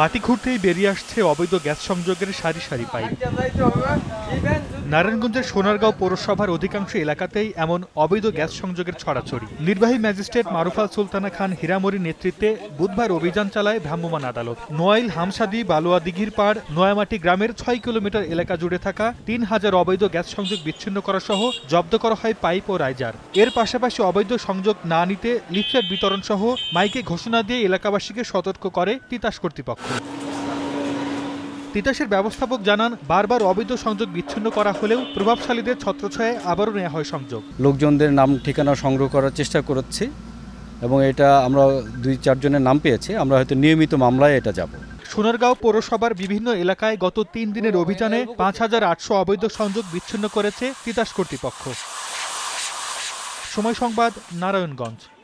মাটি খুঁড়তেই বেরিয়ে আসছে অবৈধ গ্যাস সংযোগের সারি সারি পাইপ নারায়ণগঞ্জের সোনারগাঁও পৌরসভার অধিকাংশ এলাকাতেই এমন অবৈধ গ্যাস সংযোগের ছড়াছড়ি নির্বাহী ম্যাজিস্ট্রেট মারুফা সুলতানা খান হিরামরির নেতৃত্বে বুধবার অভিযান চালায় ভ্রাম্যমাণ আদালত নোয়াইল হামসাদি বালুয়া দিঘির পাড় নয়ামাটি গ্রামের ছয় কিলোমিটার এলাকা জুড়ে থাকা তিন হাজার অবৈধ গ্যাস সংযোগ বিচ্ছিন্ন করা সহ জব্দ করা হয় পাইপ ও রাইজার এর পাশাপাশি অবৈধ সংযোগ না নিতে লিফলেট বিতরণ সহ মাইকে ঘোষণা দিয়ে এলাকাবাসীকে সতর্ক করে তিতাস কর্তৃপক্ষ তিতাসের ব্যবস্থাপক জানান বারবার অবৈধ সংযোগ বিচ্ছিন্ন করা হলেও প্রভাবশালীদের ছত্রছয়ে আবারও নেওয়া হয় সংযোগ লোকজনদের নাম ঠিকানা সংগ্রহ করার চেষ্টা করছি এবং এটা আমরা দুই চারজনের নাম পেয়েছি আমরা হয়তো নিয়মিত মামলায় এটা যাব সোনারগাঁও পৌরসভার বিভিন্ন এলাকায় গত তিন দিনের অভিযানে পাঁচ হাজার আটশো অবৈধ সংযোগ বিচ্ছিন্ন করেছে তিতাস কর্তৃপক্ষ সময় সংবাদ নারায়ণগঞ্জ